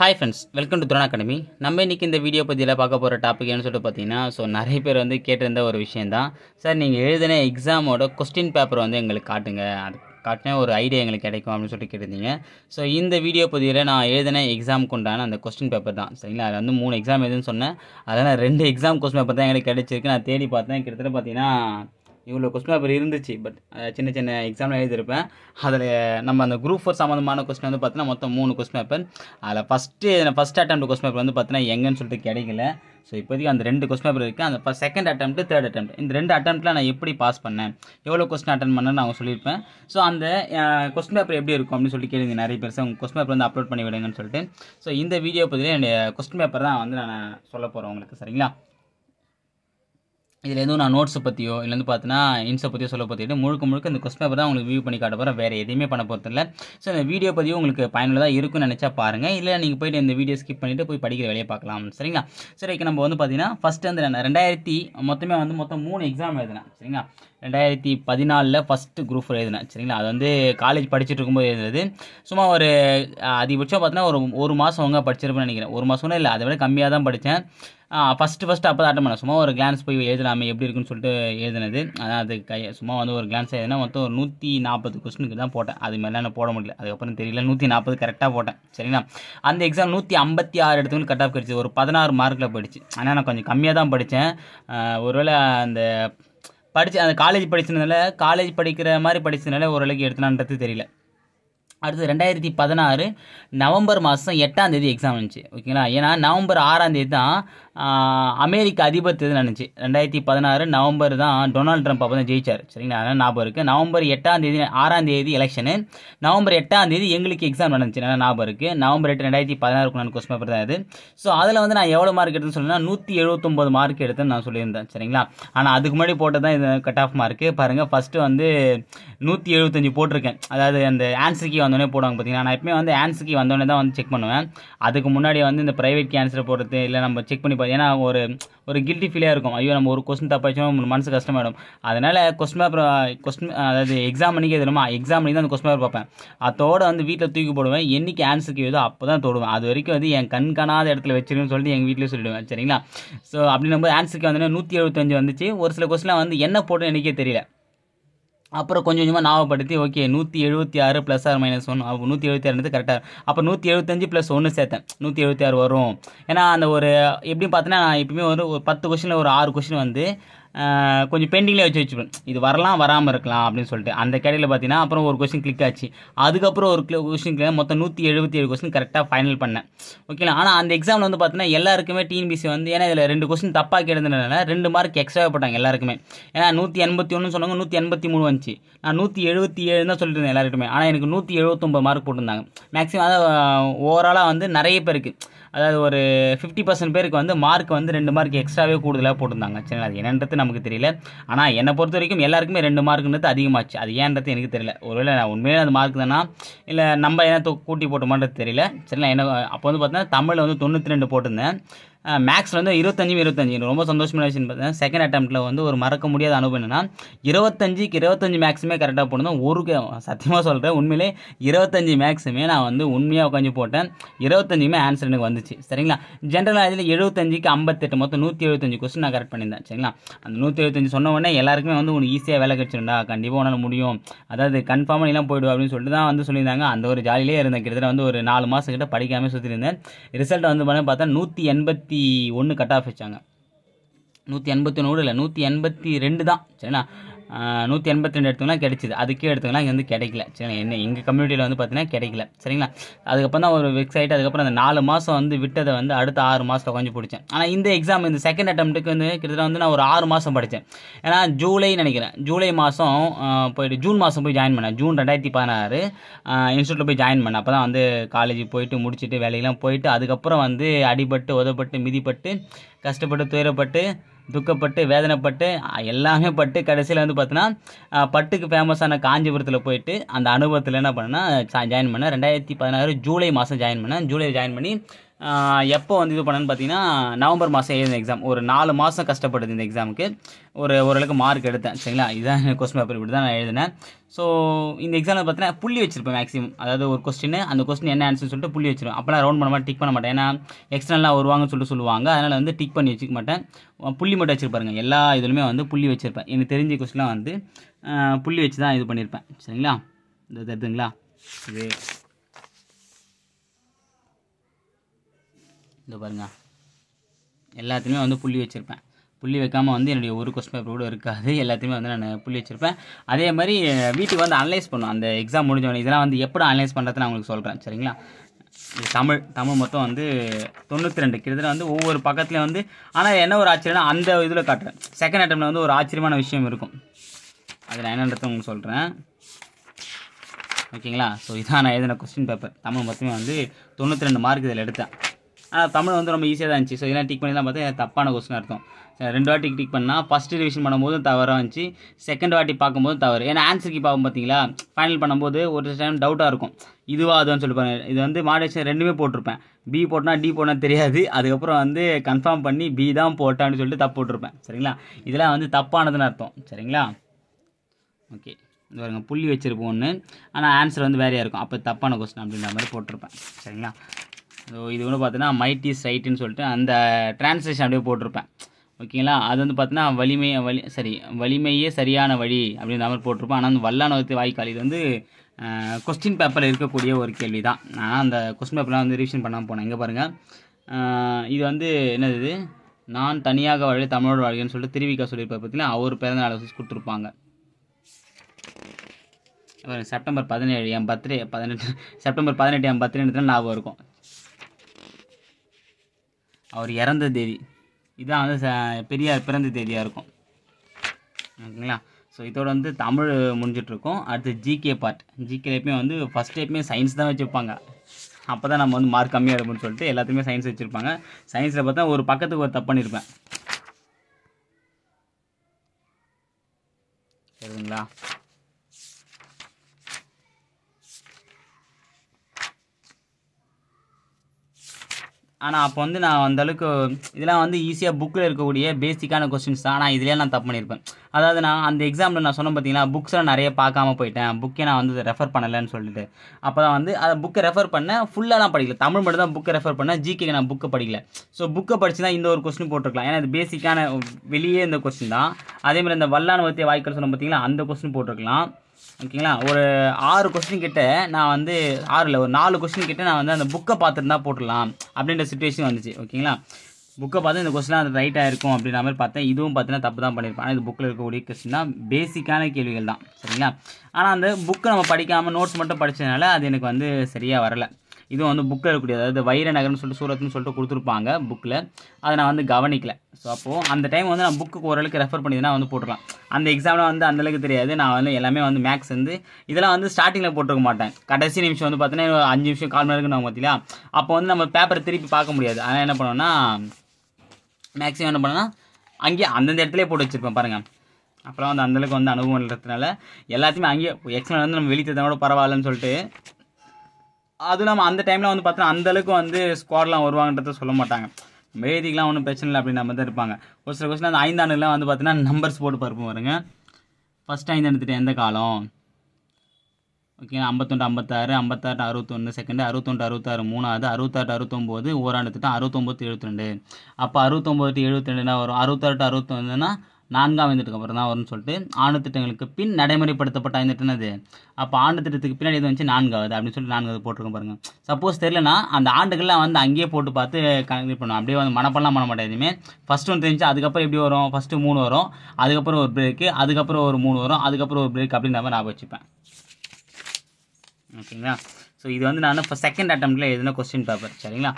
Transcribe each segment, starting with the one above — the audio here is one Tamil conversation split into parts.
hi friends welcome to drone academy நம்ம இன்றைக்கி இந்த வீடியோ பற்றியில் பார்க்க போகிற டாபிக் என்ன சொல்லிட்டு பார்த்தீங்கன்னா ஸோ நிறைய பேர் வந்து கேட்டிருந்த ஒரு விஷயம் தான் சார் நீங்கள் எழுதின எக்ஸாமோட கொஸ்டின் பேப்பர் வந்து எங்களுக்கு காட்டுங்க அது காட்டின ஒரு ஐடியா எங்களுக்கு கிடைக்கும் அப்படின்னு சொல்லிட்டு கேட்டிருந்தீங்க ஸோ இந்த வீடியோ பதிவில் நான் எழுதின எக்ஸாமுக்கு உண்டான அந்த கொஸ்டின் பேப்பர் தான் சரிங்களா அது வந்து மூணு எக்ஸாம் எதுன்னு சொன்னேன் அதனால் ரெண்டு எக்ஸாம் கொஸ்டின் பேப்பர் தான் எங்களுக்கு கிடச்சிருக்கு நான் தேடி பார்த்தேன் கிட்டத்தட்ட பார்த்தீங்கன்னா இவ்வளோ கொஸ்டின் பேப்பர் இருந்துச்சு பட் சின்ன சின்ன எக்ஸாமில் எழுதியிருப்பேன் அதில் நம்ம அந்த குரூப் ஃபோர் சம்மந்தமான கொஸ்டின் வந்து பார்த்தீங்கன்னா மொத்தம் மூணு கொஸ்டின் பேப்பர் அதில் first first attempt question paper வந்து பார்த்தீங்கன்னா எங்கன்னு சொல்லிட்டு கிடைக்கல ஸோ இப்போதைக்கு அந்த ரெண்டு கொஸ்டின் பேப்பர் இருக்குது அந்த first second attempt third attempt இந்த ரெண்டு அட்டம்ப்ட்டில் நான் எப்படி பாஸ் பண்ணேன் எவ்வளோ கொஸ்டின் அட்டன் பண்ணேன்னு நான் சொல்லியிருப்பேன் ஸோ அந்த கொஸ்டின் பேப்பர் எப்படி இருக்கும் அப்படின்னு சொல்லி கேளுங்க நிறைய பேர் உங்கள் கொஸ்டின் பேப்பர் வந்து அப்லோட் பண்ணி விடுங்கன்னு சொல்லிட்டு ஸோ இந்த வீடியோ பற்றி என்னுடைய கொஸ்டின் பேப்பர் தான் வந்து நான் சொல்ல போகிறேன் உங்களுக்கு சரிங்களா இதில் எதுவும் நான் நோட்ஸை பற்றியோ வந்து பார்த்தீங்கன்னா இன்ஸை பற்றியோ சொல்ல பற்றிட்டு முழுக்க முழுக்க இந்த கொஸ்டின் பேப்பர் தான் உங்களுக்கு வியூ பண்ணி காட்ட போகிறேன் வேறு எதுவுமே பண்ண போகிறதில்ல ஸோ இந்த வீடியோ பற்றியும் உங்களுக்கு பயனுள்ளதாக இருக்கும்னு நினச்சா பாருங்கள் இல்லை நீங்கள் போய்ட்டு இந்த வீடியோ ஸ்கிப் பண்ணிவிட்டு போய் படிக்கிற வேலையை பார்க்கலாம் சரிங்களா சரி நம்ம வந்து பார்த்தீங்கன்னா ஃபஸ்ட்டு வந்து ரெண்டாயிரத்தி மொத்தமே வந்து மொத்தம் மூணு எக்ஸாம் எழுதுனேன் சரிங்களா ரெண்டாயிரத்தி பதினாலில் ஃபஸ்ட்டு குரூப் ஃபோர் எழுதினேன் சரிங்களா அது வந்து காலேஜ் படிச்சுட்டு இருக்கும்போது எழுதுனது சும்மா ஒரு அதிகபட்சம் பார்த்தீங்கன்னா ஒரு ஒரு மாதம் அவங்க படிச்சிருப்பேன்னு நினைக்கிறேன் ஒரு மாதம் இல்லை அதை விட கம்மியாக தான் படித்தேன் ஃபஸ்ட்டு ஃபஸ்ட்டு அப்போ தான் அட்டன் பண்ண சும்மா ஒரு கிளான்ஸ் போய் எழுதலாமே எப்படி இருக்குன்னு சொல்லிட்டு எழுதினது அதான் அது கை சும்மா வந்து ஒரு கிளான்ஸ் எழுதினா மொத்தம் ஒரு நூற்றி நாற்பது கொஸ்டினுக்கு தான் போட்டேன் அது மேலே நான் போட முடியல அதுக்கப்புறம் தெரியல நூற்றி நாற்பது கரெக்டாக போட்டேன் சரிங்களா அந்த எக்ஸாம் நூற்றி ஐம்பத்தி ஆறு எடுத்தவங்களுக்கு கட் ஆஃப் கிடச்சி ஒரு பதினாறு மார்க்கில் போயிடுச்சு ஆனால் நான் கொஞ்சம் கம்மியாக தான் படித்தேன் ஒருவேளை அந்த படித்து அந்த காலேஜ் படிச்சதுனால காலேஜ் படிக்கிற மாதிரி படித்ததுனால ஓரளவுக்கு எடுத்தலான்றது தெரியல அடுத்து ரெண்டாயிரத்தி பதினாறு நவம்பர் மாதம் எட்டாம் தேதி எக்ஸாம் இருந்துச்சு ஓகேங்களா ஏன்னா நவம்பர் ஆறாம் தேதி தான் அமெரிக்க அதிபர் தேதி நடந்துச்சு ரெண்டாயிரத்தி பதினாறு நவம்பர் தான் டொனால்ட் ட்ரம்ப் அப்போ தான் ஜெயிச்சார் சரிங்களா அதனால் ஞாபகம் இருக்குது நவம்பர் எட்டாம் தேதி ஆறாம் தேதி எலெக்ஷனு நவம்பர் எட்டாம் தேதி எங்களுக்கு எக்ஸாம் நடந்துச்சு நல்லா ஞாபகம் இருக்குது நவம்பர் எட்டு ரெண்டாயிரத்தி பதினாறுக்கு நான் கொஸ்டின் பேப்பர் தான் இது ஸோ அதில் வந்து நான் எவ்வளோ மார்க் எடுத்துன்னு சொன்னால் நூற்றி எழுபத்தொம்போது மார்க் எடுத்து நான் சொல்லியிருந்தேன் சரிங்களா ஆனால் அதுக்கு முன்னாடி போட்டது தான் இது கட் ஆஃப் மார்க்கு பாருங்கள் ஃபஸ்ட்டு வந்து நூற்றி எழுபத்தஞ்சு போட்டிருக்கேன் அதாவது அந்த ஆன்சருக்கு வந்து வந்தோடனே போடுவாங்க பார்த்தீங்கன்னா நான் எப்பவுமே வந்து ஆன்ஸுக்கு வந்தோடனே தான் வந்து செக் பண்ணுவேன் அதுக்கு முன்னாடி வந்து இந்த ப்ரைவேட் கேன்சர் போடுறது இல்லை நம்ம செக் பண்ணி பார்த்தீங்கன்னா ஒரு ஒரு கில்ட்டி ஃபீலாக இருக்கும் ஐயோ நம்ம ஒரு கொஸ்டின் தப்பாச்சும் மனசு கஷ்டமாயிடும் அதனால் கொஸ்டின் பேப்பர் கொஸ்டின் அதாவது எக்ஸாம் பண்ணி தெரியுமா எக்ஸாம் பண்ணி தான் அந்த கொஸ்டின் பேப்பர் பார்ப்பேன் அதோடு வந்து வீட்டில் தூக்கி போடுவேன் என்றைக்கு ஆன்சர் ஏதோ அப்போ தான் தோடுவேன் அது வரைக்கும் வந்து என் கண் காணாத இடத்துல வச்சிருக்கேன்னு சொல்லிட்டு எங்கள் வீட்டிலே சொல்லிடுவேன் சரிங்களா ஸோ அப்படின்னும் நம்ம ஆன்சருக்கு வந்து நூற்றி எழுபத்தஞ்சு வந்துச்சு ஒரு சில கொஸ்டின்லாம் வந்து என்ன போட்டுன்னு எனக்கே தெரியல அப்புறம் கொஞ்சம் கொஞ்சமாக ஞாபகப்படுத்தி ஓகே நூற்றி எழுபத்தி ஆறு ப்ளஸ் ஆர் மைனஸ் ஒன் அப்போ நூற்றி எழுபத்தி வந்து கரெக்டாக அப்போ நூற்றி எழுபத்தஞ்சு ப்ளஸ் ஒன்று சேர்த்தேன் நூற்றி எழுபத்தி ஆறு வரும் ஏன்னா அந்த ஒரு எப்படின்னு பார்த்தீங்கன்னா நான் எப்பயுமே ஒரு ஒரு பத்து கொஷினில் ஒரு ஆறு கொஷின் வந்து கொஞ்சம் பெண்டிங்லேயே வச்சு வச்சுப்பேன் இது வரலாம் வராமல் இருக்கலாம் அப்படின்னு சொல்லிட்டு அந்த கேடையில் பார்த்தீங்கன்னா அப்புறம் ஒரு கொஸ்டின் கிளிக் ஆச்சு அதுக்கப்புறம் ஒரு கொஸ்டின் கிளியாக மொத்தம் நூற்றி எழுபத்தி ஏழு கொஸ்டின் கரெக்டாக ஃபைனல் பண்ணேன் ஓகேங்களா ஆனால் அந்த எக்ஸாமில் வந்து பார்த்தீங்கன்னா எல்லாருக்குமே டிஎன்பிசி வந்து ஏன்னா இதில் ரெண்டு கொஸ்டின் தப்பாக கேட்டதுனால ரெண்டு மார்க் எக்ஸ்ட்ரா போட்டாங்க எல்லாருக்குமே ஏன்னா நூற்றி எண்பத்தி ஒன்று சொன்னாங்க நூற்றி எண்பத்தி மூணு வந்துச்சு நான் நூற்றி எழுபத்தி ஏழு தான் சொல்லிட்டு இருந்தேன் எல்லாருக்குமே ஆனால் எனக்கு நூற்றி எழுபத்தொம்பது மார்க் போட்டிருந்தாங்க மேக்ஸிமம் அதாவது ஓவராலாக வந்து நிறைய பேருக்கு அதாவது ஒரு ஃபிஃப்டி பர்சன்ட் பேருக்கு வந்து மார்க் வந்து ரெண்டு மார்க் எக்ஸ்ட்ராவே கூடுதலாக போட்டிருந்தாங்க சரிங்களா அது என்னன்றது நமக்கு தெரியல ஆனால் என்னை பொறுத்த வரைக்கும் எல்லாருக்குமே ரெண்டு மார்க்குன்றது அதிகமாச்சு அது ஏன்றது எனக்கு தெரியல ஒருவேளை நான் உண்மையிலே அது மார்க் தானா இல்லை நம்ம என்ன கூட்டி போட்டோமான்றது தெரியல சரிங்களா என்ன அப்போ வந்து பார்த்தீங்கன்னா தமிழில் வந்து தொண்ணூற்றி ரெண்டு போட்டிருந்தேன் மேக்ஸில் வந்து இருபத்தஞ்சும் இருபத்தஞ்சி ரொம்ப சந்தோஷமான விஷயம் பார்த்தீங்கன்னா செகண்ட் அட்டம்ப்ட்டில் வந்து ஒரு மறக்க முடியாத அனுபவம் என்னென்னா இருபத்தஞ்சுக்கு இருபத்தஞ்சு மேக்ஸுமே கரெக்டாக போடணும் ஒரு சத்தியமாக சொல்கிறேன் உண்மையிலே இருபத்தஞ்சு மேக்ஸுமே நான் வந்து உண்மையாக உட்காந்து போட்டேன் இருபத்தஞ்சுமே ஆன்சர் எனக்கு வந்துச்சு சரிங்களா ஜென்ரல் இதில் எழுபத்தஞ்சுக்கு ஐம்பத்தெட்டு மொத்தம் நூற்றி எழுபத்தஞ்சு கொஸ்டின் நான் கரெக்ட் பண்ணியிருந்தேன் சரிங்களா அந்த நூற்றி எழுபத்தஞ்சு சொன்ன உடனே எல்லாருக்குமே வந்து உனக்கு ஈஸியாக வேலை கிடச்சிருந்தா கண்டிப்பாக உன்னால் முடியும் அதாவது கன்ஃபார்மாக எல்லாம் போயிடுவோம் அப்படின்னு சொல்லிட்டு தான் வந்து சொல்லியிருந்தாங்க அந்த ஒரு ஜாலியிலே இருந்தேன் கிட்டத்தட்ட வந்து ஒரு நாலு மாதம் கிட்ட படிக்காமல் சுற்றிருந்தேன் ரிசல்ட் வந்து பார்த்தா நூற்றி எண்பத்தி எண்பத்தி ஒன்று கட் ஆஃப் வச்சாங்க நூற்றி எண்பத்தி ஒன்று கூட இல்லை நூற்றி எண்பத்தி ரெண்டு தான் சரிண்ணா நூற்றி எண்பத்தி ரெண்டு எடுத்தோம்னா கிடைச்சிது அதுக்கே எடுத்தோம்னா இங்கே வந்து கிடைக்கல சரி என்ன எங்கள் கம்யூனிட்டியில் வந்து பார்த்தீங்கன்னா கிடைக்கல சரிங்களா அதுக்கப்புறம் தான் ஒரு வெக்ஸ் அதுக்கப்புறம் அந்த நாலு மாதம் வந்து விட்டதை வந்து அடுத்த ஆறு மாதத்தில் கொஞ்சம் பிடிச்சேன் ஆனால் இந்த எக்ஸாம் இந்த செகண்ட் அட்டம்ப்ட்டுக்கு வந்து கிட்டத்தட்ட வந்து நான் ஒரு ஆறு மாதம் படித்தேன் ஏன்னா ஜூலை நினைக்கிறேன் ஜூலை மாதம் போயிட்டு ஜூன் மாதம் போய் ஜாயின் பண்ணேன் ஜூன் ரெண்டாயிரத்தி பதினாறு இன்ஸ்டியூட்டில் போய் ஜாயின் பண்ணேன் அப்போ தான் வந்து காலேஜ் போயிட்டு முடிச்சுட்டு வேலையெல்லாம் போயிட்டு அதுக்கப்புறம் வந்து அடிபட்டு உதப்பட்டு மிதிப்பட்டு கஷ்டப்பட்டு துயரப்பட்டு துக்கப்பட்டு வேதனைப்பட்டு எல்லாமே பட்டு கடைசியில் வந்து பார்த்தோன்னா பட்டுக்கு ஃபேமஸான காஞ்சிபுரத்தில் போயிட்டு அந்த அனுபவத்தில் என்ன பண்ணால் ஜாயின் பண்ணேன் ரெண்டாயிரத்தி பதினாறு ஜூலை மாதம் ஜாயின் பண்ணேன் ஜூலை ஜாயின் பண்ணி எப்போ வந்து இது பண்ணேன்னு பார்த்தீங்கன்னா நவம்பர் மாதம் எழுதின எக்ஸாம் ஒரு நாலு மாதம் கஷ்டப்படுது இந்த எக்ஸாமுக்கு ஒரு ஓரளவுக்கு மார்க் எடுத்தேன் சரிங்களா இதுதான் கொஸ்டின் பேப்பர் இப்படி தான் நான் எழுதினேன் ஸோ இந்த எக்ஸாமில் பார்த்தீங்கன்னா புள்ளி வச்சிருப்பேன் மேக்ஸிமம் அதாவது ஒரு கொஸ்டின் அந்த கொஸ்டின் என்ன ஆன்சர்னு சொல்லிட்டு புள்ளி வச்சிருவேன் அப்போ நான் ரவுண்ட் பண்ண மாட்டேன் டிக் பண்ண மாட்டேன் ஏன்னா எக்ஸ்டர்னலாக வருவாங்கன்னு சொல்லிட்டு சொல்லுவாங்க அதனால் வந்து டிக் பண்ணி வச்சுக்க மாட்டேன் புள்ளி மட்டும் வச்சிருப்பாருங்க எல்லா இதுலையுமே வந்து புள்ளி வச்சிருப்பேன் எனக்கு தெரிஞ்ச கொஸ்டின்லாம் வந்து புள்ளி வச்சு தான் இது பண்ணியிருப்பேன் சரிங்களா இந்த தருதுங்களா இது இந்த பாருங்க எல்லாத்துலேயுமே வந்து புள்ளி வச்சுருப்பேன் புள்ளி வைக்காமல் வந்து என்னுடைய ஒரு கொஸ்டின் பேப்பர் கூட இருக்காது எல்லாத்தையுமே வந்து நான் புள்ளி வச்சுருப்பேன் அதே மாதிரி வீட்டுக்கு வந்து அனலைஸ் பண்ணுவோம் அந்த எக்ஸாம் முடிஞ்சவொடனே இதெல்லாம் வந்து எப்படி அனலைஸ் பண்ணுறது நான் உங்களுக்கு சொல்கிறேன் சரிங்களா இது தமிழ் தமிழ் மொத்தம் வந்து தொண்ணூற்றி ரெண்டு கிட்டத்தட்ட வந்து ஒவ்வொரு பக்கத்துலேயும் வந்து ஆனால் என்ன ஒரு ஆச்சரியம்னா அந்த இதில் காட்டுறேன் செகண்ட் அட்டம்ல வந்து ஒரு ஆச்சரியமான விஷயம் இருக்கும் அதில் என்னன்றது உங்களுக்கு சொல்கிறேன் ஓகேங்களா ஸோ இதான் நான் எழுதின கொஸ்டின் பேப்பர் தமிழ் மொத்தமே வந்து தொண்ணூற்றி ரெண்டு மார்க் இதில் எடுத்தேன் தமிழ் வந்து ரொம்ப ஈஸியாக தான் இருந்துச்சு ஸோ இதெல்லாம் டிக் பண்ணி தான் பார்த்தா தப்பான கொஸ்டின் அர்த்தம் ரெண்டு வாட்டி டிக் பண்ணால் ஃபஸ்ட்டு ரிவிஷன் பண்ணும்போது தவறாக இருந்துச்சு செகண்ட் வாட்டி பார்க்கும்போது தவறு ஏன்னா ஆன்சர் கீ பார்க்கும் பார்த்தீங்களா ஃபைனல் பண்ணும்போது ஒரு டைம் டவுட்டாக இருக்கும் இதுவா சொல்லி சொல்லிப்பாங்க இது வந்து மாடேஷன் ரெண்டுமே போட்டிருப்பேன் பி போட்டோன்னா டி போட்டால் தெரியாது அதுக்கப்புறம் வந்து கன்ஃபார்ம் பண்ணி பி தான் போட்டான்னு சொல்லிட்டு தப்பு போட்டிருப்பேன் சரிங்களா இதெல்லாம் வந்து தப்பானதுன்னு அர்த்தம் சரிங்களா ஓகே பாருங்க புள்ளி வச்சுருப்போம் ஒன்று ஆனால் ஆன்சர் வந்து வேறையாக இருக்கும் அப்போ தப்பான கொஸ்டின் அப்படின்ற மாதிரி போட்டிருப்பேன் சரிங்களா ஸோ இது வந்து பார்த்தீங்கன்னா மைட்டி சைட்டுன்னு சொல்லிட்டு அந்த டிரான்ஸ்லேஷன் அப்படியே போட்டிருப்பேன் ஓகேங்களா அது வந்து பார்த்தீங்கன்னா வலிமை வலி சரி வலிமையே சரியான வழி அப்படின்ற மாதிரி போட்டிருப்போம் ஆனால் அந்த வல்லானவத்து வாய்க்கால் இது வந்து கொஸ்டின் பேப்பரில் இருக்கக்கூடிய ஒரு கேள்வி தான் ஆனால் அந்த கொஸ்டின் பேப்பர்லாம் வந்து ரிவிஷன் பண்ணாமல் போனேன் இங்கே பாருங்கள் இது வந்து என்னது நான் தனியாக வாழ்க தமிழோடு வாழ்கன்னு சொல்லிட்டு திருவிக்கா சொல்லியிருப்பார் பார்த்தீங்கன்னா அவர் பிறந்த நாள் கொடுத்துருப்பாங்க செப்டம்பர் பதினேழு என் பர்த்டே பதினெட்டு செப்டம்பர் பதினெட்டு என் பர்த்டே ஞாபகம் இருக்கும் அவர் இறந்த தேதி இதுதான் வந்து பெரிய பிறந்த தேதியாக இருக்கும் ஓகேங்களா ஸோ இதோட வந்து தமிழ் முடிஞ்சிட்ருக்கோம் அடுத்து ஜிகே பார்ட் ஜிகே வந்து ஃபஸ்ட் எப்பயுமே சயின்ஸ் தான் வச்சுருப்பாங்க அப்போ தான் நம்ம வந்து மார்க் கம்மியாக இருக்கும்னு சொல்லிட்டு எல்லாத்தையுமே சயின்ஸ் வச்சுருப்பாங்க சயின்ஸில் பார்த்தா ஒரு பக்கத்துக்கு ஒரு தப்பு பண்ணியிருப்பேன் சரிங்களா ஆனால் அப்போ வந்து நான் அந்தளவுக்கு இதெல்லாம் வந்து ஈஸியாக புக்கில் இருக்கக்கூடிய பேசிக்கான கொஸ்டின்ஸ் தான் ஆனால் இதிலே நான் தப்பு பண்ணியிருப்பேன் அதாவது நான் அந்த எக்ஸாமில் நான் சொன்னேன் பார்த்தீங்கன்னா புக்ஸ்லாம் நிறைய பார்க்காம போயிட்டேன் புக்கே நான் வந்து ரெஃபர் பண்ணலைன்னு சொல்லிட்டு அப்போ தான் வந்து அதை புக்கை ரெஃபர் பண்ண தான் படிக்கல தமிழ் மட்டும் தான் புக்கை ரெஃபர் பண்ணேன் ஜிகேக்கு நான் புக்கை படிக்கல ஸோ புக்கை படித்து தான் இந்த ஒரு கொஸ்டின் போட்டிருக்கலாம் ஏன்னா இது பேசிக்கான வெளியே இந்த கொஸ்டின் தான் அதேமாதிரி இந்த வல்லான வாய்க்கள் சொன்னோம் பார்த்தீங்களா அந்த கொஸ்டின் போட்டிருக்கலாம் ஓகேங்களா ஒரு ஆறு கொஸ்டின் கிட்ட நான் வந்து ஆறில் ஒரு நாலு கொஸ்டின் கிட்ட நான் வந்து அந்த புக்கை பார்த்துருந்தா போட்டுடலாம் அப்படின்ற சுச்சுவேஷன் வந்துச்சு ஓகேங்களா புக்கை பார்த்து இந்த கொஸ்டின் அது ரைட்டாக இருக்கும் அப்படின்ற மாதிரி பார்த்தேன் இதுவும் பார்த்தீங்கன்னா தப்பு தான் பண்ணியிருப்பேன் ஆனால் இந்த புக்கில் இருக்கக்கூடிய கொஸ்டின் தான் பேசிக்கான கேள்விகள் தான் சரிங்களா ஆனால் அந்த புக்கை நம்ம படிக்காமல் நோட்ஸ் மட்டும் படித்ததுனால அது எனக்கு வந்து சரியாக வரலை இதுவும் வந்து புக்கில் இருக்கக்கூடிய அதாவது வைர நகர்னு சொல்லிட்டு சூரத்னு சொல்லிட்டு கொடுத்துருப்பாங்க புக்கில் அதை நான் வந்து கவனிக்கல ஸோ அப்போது அந்த டைம் வந்து நான் புக்கு ஓரளவுக்கு ரெஃபர் பண்ணி தான் வந்து போட்டுருலாம் அந்த எக்ஸாமில் வந்து அந்தளவுக்கு தெரியாது நான் வந்து எல்லாமே வந்து மேக்ஸ் வந்து இதெல்லாம் வந்து ஸ்டார்டிங்கில் போட்டுருக்க மாட்டேன் கடைசி நிமிஷம் வந்து பார்த்தீங்கன்னா அஞ்சு நிமிஷம் கால் மணிக்கு நான் பார்த்தியா அப்போ வந்து நம்ம பேப்பரை திருப்பி பார்க்க முடியாது அதனால் என்ன பண்ணோன்னா மேக்ஸிமம் என்ன பண்ணோன்னா அங்கேயே அந்தந்த இடத்துலேயே போட்டு வச்சுருப்பேன் பாருங்கள் அப்புறம் வந்து அந்தளவுக்கு வந்து அனுபவம் இல்லைறதுனால எல்லாத்தையுமே அங்கேயே எக்ஸாம் வந்து நம்ம வெளியே கூட பரவாயில்லன்னு சொல்லிட்டு அதுவும் நம்ம அந்த டைமில் வந்து பார்த்தோன்னா அந்தளவுக்கு வந்து ஸ்குவாட்லாம் வருவாங்கன்றத சொல்ல மாட்டாங்க மேதிக்கெலாம் ஒன்றும் பிரச்சனை இல்லை அப்படின்னு நம்ம தான் இருப்பாங்க ஒரு சில கொஸ்டின் அந்த ஐந்தாண்டுலாம் வந்து பார்த்தீங்கன்னா நம்பர்ஸ் போட்டு பருப்பு வருங்க ஃபஸ்ட் ஐந்தாண்டு திட்டம் எந்த காலம் ஓகே ஐம்பத்தொண்டு ஐம்பத்தாறு ஐம்பத்தாறு அறுபத்தொன்று செகண்டு அறுபத்தொண்டு அறுபத்தாறு மூணாவது அறுபத்தாறு அறுபத்தொம்போது ஓராண்டு திட்டம் அறுபத்தொம்போது எழுபத்தி ரெண்டு அப்போ அறுபத்தொம்போது எழுபத்தி ரெண்டுனா வரும் அறுபத்தாறு அறுபத்தொன்னுன்னா நான்காம் ஐந்திட்டத்துக்கு அப்புறம் தான் வரும்னு சொல்லிட்டு ஆண்டு திட்டங்களுக்கு பின் நடைமுறைப்படுத்தப்பட்ட அது அப்போ ஆண்டு திட்டத்துக்கு பின்னாடி எது வந்துச்சு நான்காவது அப்படின்னு சொல்லிட்டு நான்காவது போட்டிருக்கோம் பாருங்கள் சப்போஸ் தெரியலனா அந்த ஆண்டுகள்லாம் வந்து அங்கேயே போட்டு பார்த்து கனெக்ட் பண்ணுவோம் அப்படியே வந்து மனப்பெல்லாம் பண்ண மாட்டேன் எதுவுமே ஃபஸ்ட் ஒன்று தெரிஞ்சு அதுக்கப்புறம் எப்படி வரும் ஃபஸ்ட்டு மூணு வரும் அதுக்கப்புறம் ஒரு பிரேக்கு அதுக்கப்புறம் ஒரு மூணு வரும் அதுக்கப்புறம் ஒரு பிரேக் அப்படின்ற மாதிரி நான் வச்சுப்பேன் ஓகேங்களா ஸோ இது வந்து நான் இப்போ செகண்ட் அட்டம்ப்டில் எதுனா கொஸ்டின் பேப்பர் சரிங்களா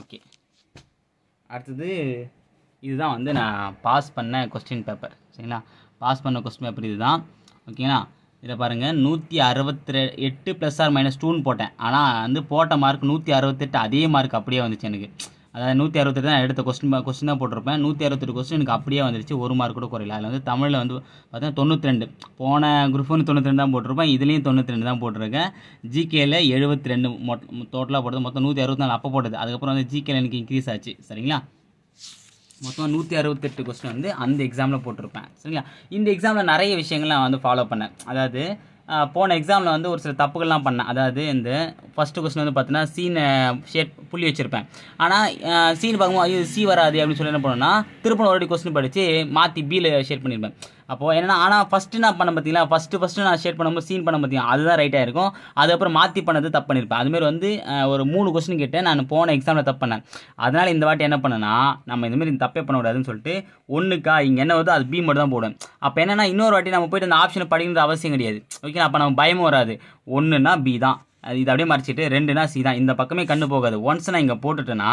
ஓகே அடுத்தது இதுதான் வந்து நான் பாஸ் பண்ண கொஸ்டின் பேப்பர் சரிங்களா பாஸ் பண்ண கொஸ்டின் பேப்பர் இதுதான் ஓகேங்களா இதில் பாருங்கள் நூற்றி அறுபத்தி ரெ எட்டு ப்ளஸ் ஆர் மைனஸ் டூன்னு போட்டேன் ஆனால் வந்து போட்ட மார்க் நூற்றி அறுபத்தெட்டு அதே மார்க் அப்படியே வந்துச்சு எனக்கு அதாவது நூற்றி அறுபத்தெட்டு தான் எடுத்த கொஸ்டின் கொஸ்டின் தான் போட்டிருப்பேன் நூற்றி அறுபத்தெட்டு கொஸ்டின் எனக்கு அப்படியே வந்துருச்சு ஒரு மார்க் கூட குறையில அதில் வந்து தமிழில் வந்து பார்த்தீங்கன்னா தொண்ணூற்றி ரெண்டு போன குரூப் ஒன்று தொண்ணூற்றி ரெண்டு தான் போட்டிருப்பேன் இதுலேயும் தொண்ணூற்றி ரெண்டு தான் போட்டிருக்கேன் ஜிகேயில் எழுபத்தி ரெண்டு மொட் டோட்டலாக போட்டது மொத்தம் நூற்றி அறுபத்தி நாலு அப்போ போட்டது அதுக்கப்புறம் வந்து ஜிகேயில் எனக்கு இன்க்ரீஸ் ஆச்சு சரிங்களா மொத்தம் நூற்றி அறுபத்தெட்டு கொஸ்டின் வந்து அந்த எக்ஸாமில் போட்டிருப்பேன் சரிங்களா இந்த எக்ஸாமில் நிறைய விஷயங்கள் நான் வந்து ஃபாலோ பண்ணேன் அதாவது போன எக்ஸாமில் வந்து ஒரு சில தப்புகள்லாம் பண்ணேன் அதாவது இந்த ஃபஸ்ட்டு கொஸ்டின் வந்து பார்த்தீங்கன்னா சீனை ஷேட் புள்ளி வச்சுருப்பேன் ஆனால் சீன் பார்க்கும்போது ஐயோ சி வராது அப்படின்னு சொல்லி என்ன பண்ணுன்னா திருப்பணம் ஒரு கொஸ்டின் படித்து மாற்றி பியில் ஷேட் பண்ணியிருப்பேன் அப்போது என்னென்னா ஆனால் ஃபஸ்ட்டு நான் பண்ண பார்த்தீங்களா ஃபஸ்ட்டு ஃபஸ்ட்டு நான் ஷேட் பண்ணும்போது சீன் பண்ண பார்த்தீங்கன்னா அதுதான் ரைட்டாக இருக்கும் அதுக்கப்புறம் மாற்றி பண்ணது தப்பு பண்ணியிருப்பேன் அதுமாரி வந்து ஒரு மூணு கொஸ்டின் கேட்டேன் நான் போன எக்ஸாமில் தப்பு பண்ணேன் அதனால் இந்த வாட்டி என்ன பண்ணேன்னா நம்ம இதுமாரி இந்த தப்பே பண்ணக்கூடாதுன்னு சொல்லிட்டு ஒன்றுக்கா இங்கே என்ன வருதோ அது பி மட்டும் தான் போடும் அப்போ என்னென்னா இன்னொரு வாட்டி நம்ம போய்ட்டு அந்த ஆப்ஷனை படிக்கின்ற அவசியம் கிடையாது ஓகே அப்போ நம்ம பயமும் வராது ஒன்றுனா பி தான் இதை அப்படியே மறைச்சிட்டு ரெண்டுனா சி தான் இந்த பக்கமே கண்ணு போகாது ஒன்ஸ் நான் இங்கே போட்டுட்டேன்னா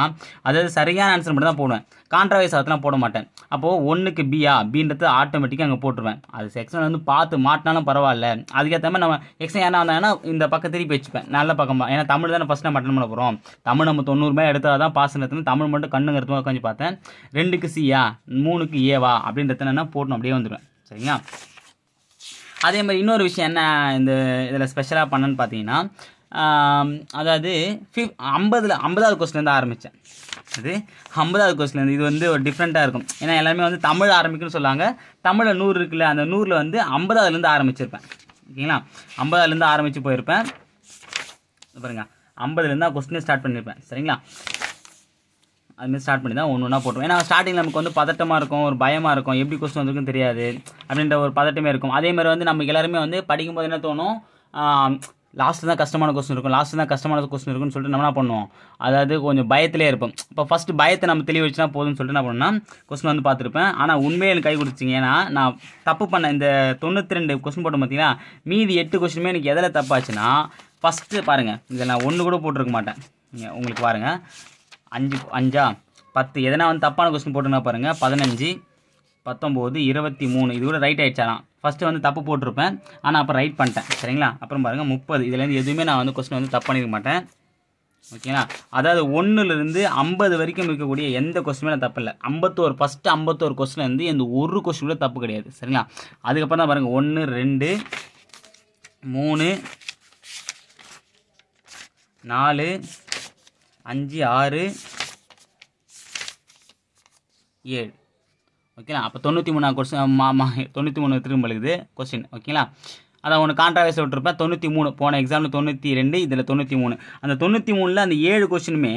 அதாவது சரியான ஆன்சர் மட்டும் தான் போடுவேன் கான்ட்ராவைஸ் அதெல்லாம் போட மாட்டேன் அப்போது ஒன்றுக்கு பியா அப்படின்றது ஆட்டோமேட்டிக்காக அங்கே போட்டுருவேன் அது செக்ஷன் வந்து பார்த்து மாட்டினாலும் பரவாயில்ல அதுக்கேற்ற மாதிரி நம்ம எக்ஸன் என்ன வந்தாங்கன்னா இந்த பக்கம் திருப்பி வச்சுப்பேன் நல்ல பக்கமாக ஏன்னா தமிழ் தானே ஃபஸ்ட் நம்ம அட்டன் பண்ண போகிறோம் தமிழ் நம்ம தொண்ணூறு எடுத்தால் தான் பாஸ் நடத்தினா தமிழ் மட்டும் கண்ணுங்கிறது உட்காந்து பார்த்தேன் ரெண்டுக்கு சியா மூணுக்கு ஏவா அப்படின்றது என்னென்னா போடணும் அப்படியே வந்துடுவேன் சரிங்களா அதே மாதிரி இன்னொரு விஷயம் என்ன இந்த இதில் ஸ்பெஷலாக பண்ணுன்னு பார்த்தீங்கன்னா அதாவது ஃபிஃப் ஐம்பதில் ஐம்பதாவது கொஸ்டின்லேருந்து ஆரம்பித்தேன் அது ஐம்பதாவது கொஸ்டின்லேருந்து இது வந்து ஒரு டிஃப்ரெண்ட்டாக இருக்கும் ஏன்னா எல்லாமே வந்து தமிழ் ஆரம்பிக்கும்னு சொல்லுவாங்க தமிழில் நூறு இருக்குல்ல அந்த நூறில் வந்து ஐம்பதாவதுலேருந்து ஆரம்பிச்சிருப்பேன் ஓகேங்களா ஐம்பதாவதுலேருந்து ஆரம்பித்து போயிருப்பேன் பாருங்க ஐம்பதுலேருந்து தான் கொஸ்டினே ஸ்டார்ட் பண்ணியிருப்பேன் சரிங்களா அதுமாரி ஸ்டார்ட் பண்ணி தான் ஒன்று ஒன்றா போட்டோம் ஏன்னா ஸ்டார்டிங் நமக்கு வந்து பதட்டமாக இருக்கும் ஒரு பயமாக இருக்கும் எப்படி கொஸ்டின் வந்திருக்குன்னு தெரியாது அப்படின்ற ஒரு பதட்டமே இருக்கும் அதேமாதிரி வந்து நமக்கு எல்லாருமே வந்து படிக்கும்போது என்ன தோணும் லாஸ்ட்டு தான் கஷ்டமான கொஸ்டின் இருக்கும் லாஸ்ட்டு தான் கஷ்டமான கொஸ்டின் இருக்குன்னு சொல்லிட்டு நம்ம என்ன பண்ணுவோம் அதாவது கொஞ்சம் பயத்திலே இருப்போம் இப்போ ஃபஸ்ட்டு பயத்தை நம்ம தெளிவு வச்சுனா போதும்னு சொல்லிட்டு என்ன பண்ணோம்னா கொஸ்டின் வந்து பார்த்துருப்பேன் ஆனால் உண்மையை எனக்கு கை கொடுத்துச்சிங்க ஏன்னா நான் தப்பு பண்ண இந்த தொண்ணூற்றி ரெண்டு கொஸ்டின் போட்டோம் பார்த்தீங்கன்னா மீதி எட்டு கொஸ்டினுமே எனக்கு எதில் தப்பாச்சுன்னா ஃபஸ்ட்டு பாருங்கள் இதில் நான் ஒன்று கூட போட்டிருக்க மாட்டேன் உங்களுக்கு பாருங்கள் அஞ்சு அஞ்சா பத்து எதனா வந்து தப்பான கொஸ்டின் போட்டுன்னா பாருங்கள் பதினஞ்சு பத்தொம்போது இருபத்தி மூணு இது கூட ரைட் ஆகிடுச்சாலாம் ஃபஸ்ட்டு வந்து தப்பு போட்டிருப்பேன் ஆனால் அப்புறம் ரைட் பண்ணிட்டேன் சரிங்களா அப்புறம் பாருங்கள் முப்பது இதுலேருந்து எதுவுமே நான் வந்து கொஸ்டின் வந்து தப்பு பண்ணிக்க மாட்டேன் ஓகேங்களா அதாவது ஒன்றுலேருந்து ஐம்பது வரைக்கும் இருக்கக்கூடிய எந்த கொஸ்டினுமே நான் தப்பு இல்லை ஐம்பத்தோரு ஃபஸ்ட்டு ஐம்பத்தோரு கொஸ்டின் வந்து எந்த ஒரு கொஸ்டின் கூட தப்பு கிடையாது சரிங்களா அதுக்கப்புறம் தான் பாருங்கள் ஒன்று ரெண்டு மூணு நாலு அஞ்சு ஆறு ஏழு ஓகேங்களா அப்போ தொண்ணூற்றி மூணாம் கொஸ்டின் மாமா தொண்ணூற்றி மூணு திரும்ப எழுகுது கொஸ்டின் ஓகேங்களா அதை உனக்கு கான்ட்ராவர்ஸ் விட்டுருப்பேன் தொண்ணூற்றி மூணு போன எக்ஸாமில் தொண்ணூற்றி ரெண்டு இதில் தொண்ணூற்றி மூணு அந்த தொண்ணூற்றி மூணில் அந்த ஏழு கொஸ்டினுமே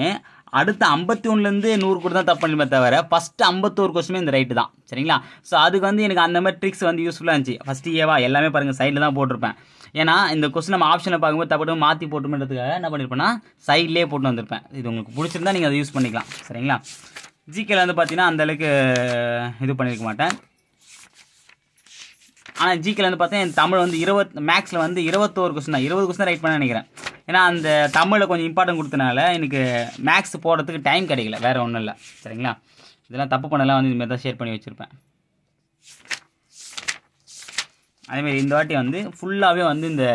அடுத்த ஐம்பத்தி ஒன்றுலேருந்து நூறு கூட தான் தப்பு பண்ணி தவிர ஃபஸ்ட்டு ஐம்பத்தோரு கொஸ்டின் இந்த ரைட்டு தான் சரிங்களா ஸோ அதுக்கு வந்து எனக்கு அந்த மாதிரி ட்ரிக்ஸ் வந்து யூஸ்ஃபுல்லாக இருந்துச்சு ஃபஸ்ட்டு ஏவா எல்லாமே பாருங்கள் சைடில் தான் போட்டிருப்பேன் ஏன்னா இந்த கொஸ்டின் நம்ம ஆப்ஷனை பார்க்கும்போது தப்பு மாற்றி போட்டுமேன்றதுக்காக என்ன பண்ணியிருப்பேன்னா சைட்லேயே போட்டு வந்திருப்பேன் இது உங்களுக்கு பிடிச்சிருந்தா நீங்கள் அதை யூஸ் பண்ணிக்கலாம் சரிங்களா ஜிகேல வந்து பார்த்தீங்கன்னா அந்தளவுக்கு இது பண்ணியிருக்க மாட்டேன் ஆனால் ஜிகேல வந்து பார்த்தா என் தமிழ் வந்து இருபத் மேக்ஸில் வந்து இருபத்தோரு கொஸ்டின் தான் இருபது கொஸ்டின் ரைட் பண்ண நினைக்கிறேன் ஏன்னா அந்த தமிழில் கொஞ்சம் இம்பார்ட்டன்ட் கொடுத்தனால எனக்கு மேக்ஸ் போடுறதுக்கு டைம் கிடைக்கல வேறு ஒன்றும் இல்லை சரிங்களா இதெல்லாம் தப்பு பண்ணலாம் வந்து இதுமாரி தான் ஷேர் பண்ணி வச்சுருப்பேன் அதேமாரி இந்த வாட்டி வந்து ஃபுல்லாகவே வந்து இந்த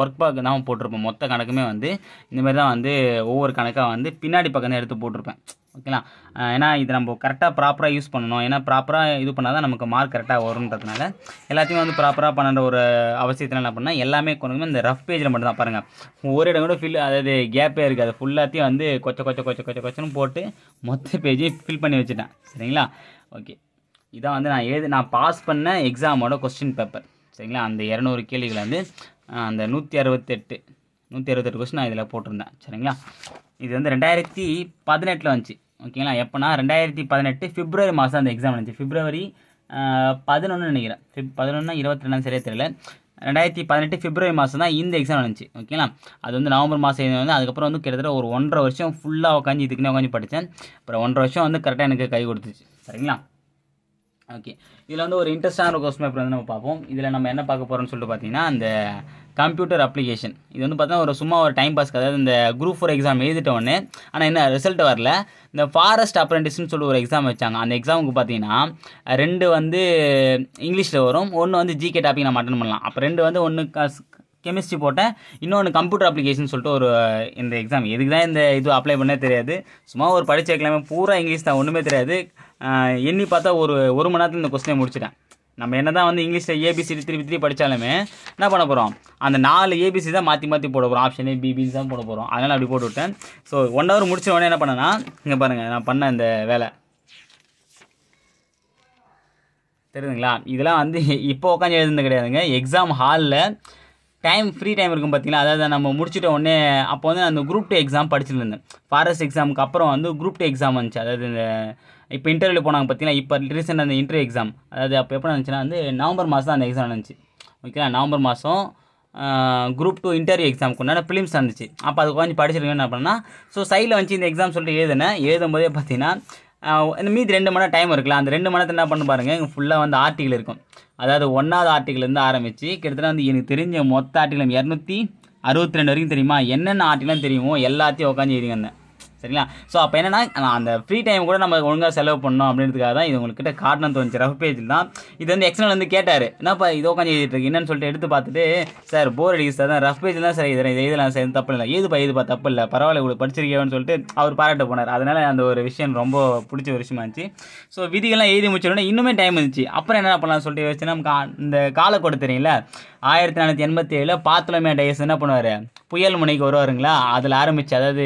ஒர்க் பாக்கு தான் போட்டிருப்பேன் மொத்த கணக்குமே வந்து இந்தமாரி தான் வந்து ஒவ்வொரு கணக்காக வந்து பின்னாடி பக்கம் தான் எடுத்து போட்டிருப்பேன் ஓகேங்களா ஏன்னா இது நம்ம கரெக்டாக ப்ராப்பராக யூஸ் பண்ணணும் ஏன்னா ப்ராப்பராக இது பண்ணால் தான் நமக்கு மார்க் கரெக்டாக வரும்ன்றதுனால எல்லாத்தையும் வந்து ப்ராப்பராக பண்ணுற ஒரு அவசியத்தில் என்ன பண்ணால் எல்லாமே கொண்டு இந்த ரஃப் பேஜில் மட்டும் தான் பாருங்கள் ஒரு இடம் கூட ஃபில் அதாவது கேப்பே இருக்குது அது ஃபுல்லாத்தையும் வந்து கொச்ச கொச்ச கொச்ச கொச்ச கொச்சனும் போட்டு மொத்த பேஜையும் ஃபில் பண்ணி வச்சுட்டேன் சரிங்களா ஓகே இதான் வந்து நான் எழுது நான் பாஸ் பண்ண எக்ஸாமோட கொஸ்டின் பேப்பர் சரிங்களா அந்த இரநூறு கேள்விகள் வந்து அந்த நூற்றி அறுபத்தெட்டு நூற்றி அறுபத்தெட்டு கொஸ்டின் நான் இதில் போட்டிருந்தேன் சரிங்களா இது வந்து ரெண்டாயிரத்தி பதினெட்டில் வந்துச்சு ஓகேங்களா எப்போனா ரெண்டாயிரத்தி பதினெட்டு பிப்ரவரி மாதம் அந்த எக்ஸாம் நடந்துச்சு பிப்ரவரி பதினொன்று நினைக்கிறேன் ஃபிப் பதினொன்னா இருபத்தி ரெண்டாம் சரியாக தெரியல ரெண்டாயிரத்தி பதினெட்டு பிப்ரவரி மாதம் தான் இந்த எக்ஸாம் நடந்துச்சு ஓகேங்களா அது வந்து நவம்பர் மாதம் வந்து அதுக்கப்புறம் வந்து கிட்டத்தட்ட ஒரு ஒன்றரை வருஷம் ஃபுல்லாக உட்காந்து இதுக்குன்னே உட்காந்து படித்தேன் அப்புறம் ஒன்றரை வருஷம் வந்து கரெக்டாக எனக்கு கை கொடுத்துச்சு சரிங்களா ஓகே இதில் வந்து ஒரு இன்ட்ரெஸ்டான கொஸ்டின் பேப்பர் வந்து நம்ம பார்ப்போம் இதில் நம்ம என்ன பார்க்க போகிறோம்னு சொல்லிட்டு பார்த்தீங்கன்னா அந்த கம்ப்யூட்டர் அப்ளிகேஷன் இது வந்து பார்த்தீங்கன்னா ஒரு சும்மா ஒரு டைம் பாஸ்க்கு அதாவது இந்த குரூப் ஃபோர் எக்ஸாம் எழுதிட்டோன்னு ஆனால் என்ன ரிசல்ட் வரல இந்த ஃபாரஸ்ட் அப்ரெண்டிஸ்னு சொல்லி ஒரு எக்ஸாம் வச்சாங்க அந்த எக்ஸாமுக்கு பார்த்தீங்கன்னா ரெண்டு வந்து இங்கிலீஷில் வரும் ஒன்று வந்து ஜிகே டாபிக் நம்ம அட்டன் பண்ணலாம் அப்போ ரெண்டு வந்து ஒன்று கெமிஸ்ட்ரி போட்டேன் இன்னொன்று கம்ப்யூட்டர் அப்ளிகேஷன் சொல்லிட்டு ஒரு இந்த எக்ஸாம் எதுக்கு தான் இந்த இது அப்ளை பண்ணே தெரியாது சும்மா ஒரு படித்த வைக்கலாமே பூரா இங்கிலீஷ் தான் ஒன்றுமே தெரியாது எண்ணி பார்த்தா ஒரு ஒரு மணி நேரத்தில் இந்த கொஸ்டினை முடிச்சிட்டேன் நம்ம என்ன தான் வந்து இங்கிலீஷில் ஏபிசி திருப்பி திருப்பி படித்தாலுமே என்ன பண்ண போகிறோம் அந்த நாலு ஏபிசி தான் மாற்றி மாற்றி போட போகிறோம் ஆப்ஷனே பிபிசி தான் போட போகிறோம் அதனால் அப்படி போட்டு விட்டேன் ஸோ ஒன் ஹவர் முடிச்ச உடனே என்ன பண்ணேன்னா இங்கே பாருங்கள் நான் பண்ண இந்த வேலை தெரியுதுங்களா இதெல்லாம் வந்து இப்போ உட்காந்து எழுதுனது கிடையாதுங்க எக்ஸாம் ஹாலில் டைம் ஃப்ரீ டைம் இருக்கும் பார்த்தீங்களா அதாவது நம்ம முடிச்சுட்ட உடனே அப்போ வந்து அந்த குரூப் டூ எக்ஸாம் படிச்சுட்டு இருந்தேன் ஃபாரஸ்ட் எக்ஸாமுக்கு அப்புறம் வந்து குரூப் டூ எக்ஸாம் வந்துச்சு அதாவது இந்த இப்போ இன்டர்வியூ போனாங்க பார்த்தீங்கன்னா இப்போ ரீசெண்ட் அந்த இன்டர்வியூ எக்ஸாம் அதாவது அப்போ எப்படி நடந்துச்சுன்னா வந்து நவம்பர் மாதம் அந்த எக்ஸாம் நடந்துச்சு ஓகேங்களா நவம்பர் மாதம் குரூப் டூ இன்டர்வியூ எக்ஸாமுக்கு உண்டான ஃபிலிம்ஸ் வந்துச்சு அப்போ அது கொஞ்சம் படிச்சிருக்கேன் என்ன பண்ணால் ஸோ சைடில் வந்து இந்த எக்ஸாம் சொல்லிட்டு எழுதும் எழுதும்போதே பார்த்தீங்கன்னா இந்த மீதி ரெண்டு மணி டைம் இருக்குல்ல அந்த ரெண்டு மணி நேரத்தில் என்ன பண்ண பாருங்கள் ஃபுல்லாக வந்து ஆர்டிகல் இருக்கும் அதாவது ஒன்றாவது ஆர்டிக்கிலேருந்து ஆரம்பித்து கிட்டத்தட்ட வந்து எனக்கு தெரிஞ்ச மொத்த ஆர்டிகளும் இரநூத்தி அறுபத்தி ரெண்டு வரைக்கும் தெரியுமா என்னென்ன ஆர்டிகளும் தெரியுமோ எல்லாத்தையும் உட்காந்து எழுதிங்க சரிங்களா ஸோ அப்போ என்னென்னா அந்த ஃப்ரீ டைம் கூட நம்ம ஒழுங்காக செலவு பண்ணோம் அப்படின்றதுக்காக தான் இது உங்கள்கிட்ட காரணம் தோணுச்சு ரஃப் பேஜில் தான் இது வந்து எக்ஸ்டர்னல் வந்து கேட்டார் என்னப்பா இதோ கொஞ்சம் எழுதிட்டு என்னன்னு சொல்லிட்டு எடுத்து பார்த்துட்டு சார் போர் அடிக்கு சார் ரஃப் பேஜில் தான் சார் இதை இது இதெல்லாம் சார் தப்பு இல்லை பா ஏதுப்பா தப்பு இல்லை பரவாயில்ல உங்களுக்கு படிச்சிருக்கேன்னு சொல்லிட்டு அவர் பாராட்ட போனார் அதனால் அந்த ஒரு விஷயம் ரொம்ப பிடிச்ச ஒரு விஷயமா இருந்துச்சு ஸோ விதிகள்லாம் எழுதி முடிச்சோடனே இன்னுமே டைம் இருந்துச்சு அப்புறம் என்ன பண்ணலாம்னு சொல்லிட்டு யோசிச்சு நமக்கு இந்த காலக்கோடு தெரியல ஆயிரத்தி நானூற்றி எண்பத்தி ஏழில் பாத்தலமே டயஸ் என்ன பண்ணுவார் புயல் முனைக்கு வருவாருங்களா அதில் ஆரம்பிச்சு அதாவது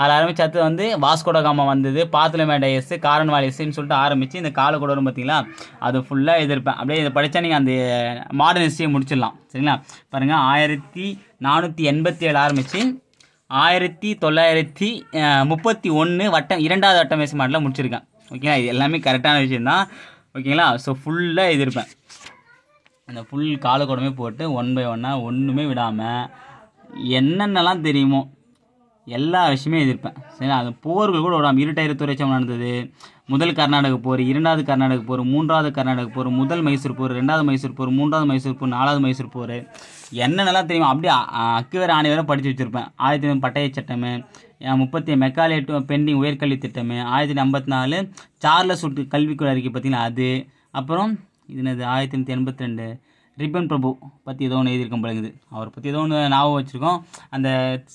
அதில் ஆரம்பித்து வந்து வாஸ்கோடகாமா வந்தது பாத்தலமே டயஸ் காரன்வாலிஸ்ன்னு சொல்லிட்டு ஆரம்பித்து இந்த கால கூட பார்த்தீங்களா அது ஃபுல்லாக எதிர்ப்பேன் அப்படியே இதை படித்தா நீங்கள் அந்த மாடர்னிஸ்டியை முடிச்சிடலாம் சரிங்களா பாருங்கள் ஆயிரத்தி நானூற்றி எண்பத்தி ஏழு ஆரம்பித்து ஆயிரத்தி தொள்ளாயிரத்தி முப்பத்தி ஒன்று வட்டம் இரண்டாவது வட்டம் பேச மாட்டில் முடிச்சிருக்கேன் ஓகேங்களா இது எல்லாமே கரெக்டான விஷயந்தான் ஓகேங்களா ஸோ ஃபுல்லாக எதிர்ப்பேன் அந்த ஃபுல் காலக்கூடமே போட்டு ஒன் பை ஒன்னாக ஒன்றுமே விடாமல் என்னென்னலாம் தெரியுமோ எல்லா விஷயமே எதிர்ப்பேன் சரி அது போர்கள் கூட விடாமல் இருட்டாயிரத்து துறைச்சம் நடந்தது முதல் கர்நாடக போர் இரண்டாவது கர்நாடக போர் மூன்றாவது கர்நாடக போர் முதல் மைசூர் போர் ரெண்டாவது மைசூர் போர் மூன்றாவது மைசூர் போர் நாலாவது மைசூர் போர் என்னென்னலாம் தெரியும் அப்படியே அக்குவர் வேறு ஆணை படித்து வச்சுருப்பேன் ஆயிரத்தி தொண்ணூறு பட்டய சட்டம் முப்பத்தி மெக்காலே பெண்டிங் உயர்கல்வி திட்டம் ஆயிரத்தி ஐம்பத்தி நாலு சார்லஸ் கல்விக்குழு அறிக்கை பார்த்திங்கன்னா அது அப்புறம் இது என்னது ஆயிரத்தி எண்ணூற்றி எண்பத்தி ரெண்டு ரிப்பன் பிரபு பற்றி ஏதோ ஒன்று எழுதியிருக்கோம் பழகுது அவரை பற்றி ஏதோ ஒன்று ஞாபகம் வச்சுருக்கோம் அந்த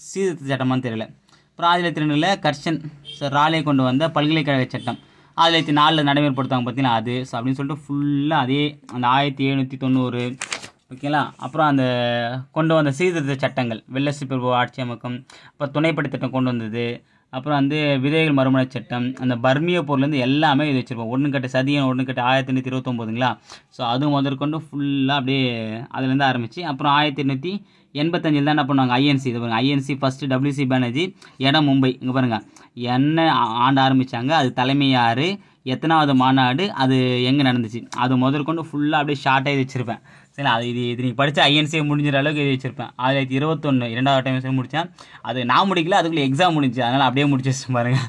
சீர்திருத்த சட்டமானு தெரியல அப்புறம் ஆயிரத்தி ரெண்டில் கர்ஷன் சார் ராலே கொண்டு வந்த பல்கலைக்கழக சட்டம் ஆயிரத்தி நாலில் நடைமுறைப்படுத்தாங்க பார்த்தீங்கன்னா அது அப்படின்னு சொல்லிட்டு ஃபுல்லாக அதே அந்த ஆயிரத்தி எழுநூற்றி தொண்ணூறு ஓகேங்களா அப்புறம் அந்த கொண்டு வந்த சீர்திருத்த சட்டங்கள் வெள்ளசி பிரபு ஆட்சி அமைக்கும் அப்புறம் துணைப்படை திட்டம் கொண்டு வந்தது அப்புறம் வந்து விதைகள் மறுமண சட்டம் அந்த பர்மிய பொருள்லேருந்து எல்லாமே இது வச்சுருப்போம் ஒன்று கட்ட சதியன் ஒன்று கட்ட ஆயிரத்தி எண்ணூற்றி இருபத்தொம்போதுங்களா ஸோ அது முதற்கொண்டு ஃபுல்லாக அப்படியே அதுலேருந்து ஆரம்பித்து அப்புறம் ஆயிரத்தி எண்ணூற்றி எண்பத்தஞ்சில் தான் என்ன பண்ணுவாங்க ஐஎன்சி இது பாருங்கள் ஐஎன்சி ஃபஸ்ட்டு டபிள்யூசி பானர்ஜி இடம் மும்பை இங்கே பாருங்கள் என்ன ஆண்டு ஆரம்பித்தாங்க அது தலைமை எத்தனாவது மாநாடு அது எங்கே நடந்துச்சு அது முதற்கொண்டு ஃபுல்லாக அப்படியே ஷார்ட்டாக வச்சுருப்பேன் சரி அது இது இது நீங்கள் படித்தா ஐஎன்சிஏ முடிஞ்சிற அளவுக்கு எழுதி வச்சிருப்பேன் ஆயிரத்தி இருபத்தொன்று இரண்டாவது டைம் முடித்தேன் அது நான் முடிக்கல அதுக்குள்ளே எக்ஸாம் முடிஞ்சு அதனால் அப்படியே முடிச்சு பாருங்கள்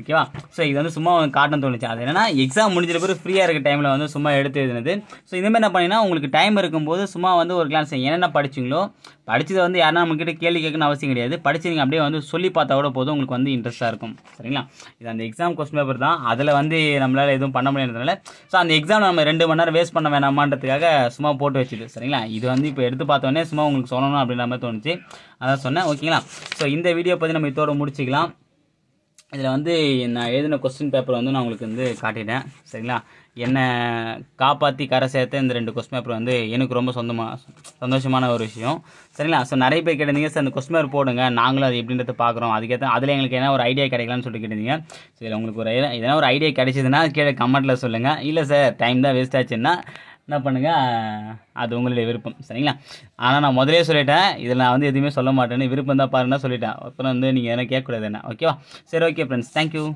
ஓகேவா ஸோ இது வந்து சும்மா காட்டன் தோணுச்சு அது என்னன்னா எக்ஸாம் முடிஞ்சிட பிறகு ஃப்ரீயாக இருக்க டைமில் வந்து சும்மா எடுத்து எழுதுனது ஸோ இதுமாதிரி என்ன பண்ணிங்கன்னா உங்களுக்கு டைம் இருக்கும்போது சும்மா வந்து ஒரு கிளாஸ் என்னென்ன படிச்சிங்களோ படித்தது வந்து யாரும் நம்மக்கிட்ட கேள்வி கேட்கணும்னு அவசியம் கிடையாது படித்து நீங்கள் அப்படியே வந்து சொல்லி பார்த்தா கூட போதும் உங்களுக்கு வந்து இன்ட்ரெஸ்ட்டாக இருக்கும் சரிங்களா இது அந்த எக்ஸாம் கொஸ்டின் பேப்பர் தான் அதில் வந்து நம்மளால் எதுவும் பண்ண முடியாததுனால ஸோ அந்த எக்ஸாம் நம்ம ரெண்டு மணி நேரம் வேஸ்ட் பண்ண வேணாமான்றதுக்காக சும்மா போட்டு வச்சு வச்சுட்டு சரிங்களா இது வந்து இப்போ எடுத்து பார்த்தோன்னே சும்மா உங்களுக்கு சொல்லணும் அப்படின்ற மாதிரி தோணுச்சு அதான் சொன்னேன் ஓகேங்களா ஸோ இந்த வீடியோ பற்றி நம்ம இதோட முடிச்சிக்கலாம் இதில் வந்து நான் எழுதின கொஸ்டின் பேப்பர் வந்து நான் உங்களுக்கு வந்து காட்டிட்டேன் சரிங்களா என்னை காப்பாற்றி கரை சேர்த்த இந்த ரெண்டு கொஸ்டின் பேப்பர் வந்து எனக்கு ரொம்ப சொந்தமாக சந்தோஷமான ஒரு விஷயம் சரிங்களா ஸோ நிறைய பேர் கேட்டிருந்தீங்க சார் அந்த கொஸ்டின் பேப்பர் போடுங்க நாங்களும் அது எப்படின்றத பார்க்குறோம் அதுக்கேற்ற அதில் எங்களுக்கு என்ன ஒரு ஐடியா கிடைக்கலாம்னு சொல்லிட்டு கேட்டிருந்தீங்க சரி உங்களுக்கு ஒரு எதனா ஒரு ஐடியா கிடைச்சதுன்னா கீழே கமெண்ட்டில் சொல்லுங்கள் இல்லை சார் டைம் தான் வேஸ்ட் ஆச்சுன்னா என்ன பண்ணுங்கள் அது உங்களுடைய விருப்பம் சரிங்களா ஆனால் நான் முதலே சொல்லிட்டேன் இதில் நான் வந்து எதுவுமே சொல்ல மாட்டேன்னு விருப்பம் தான் பாருன்னா சொல்லிட்டேன் அப்புறம் வந்து நீங்கள் என்ன கேட்கக்கூடாது என்ன ஓகேவா சரி ஓகே ஃப்ரெண்ட்ஸ் தேங்க்யூ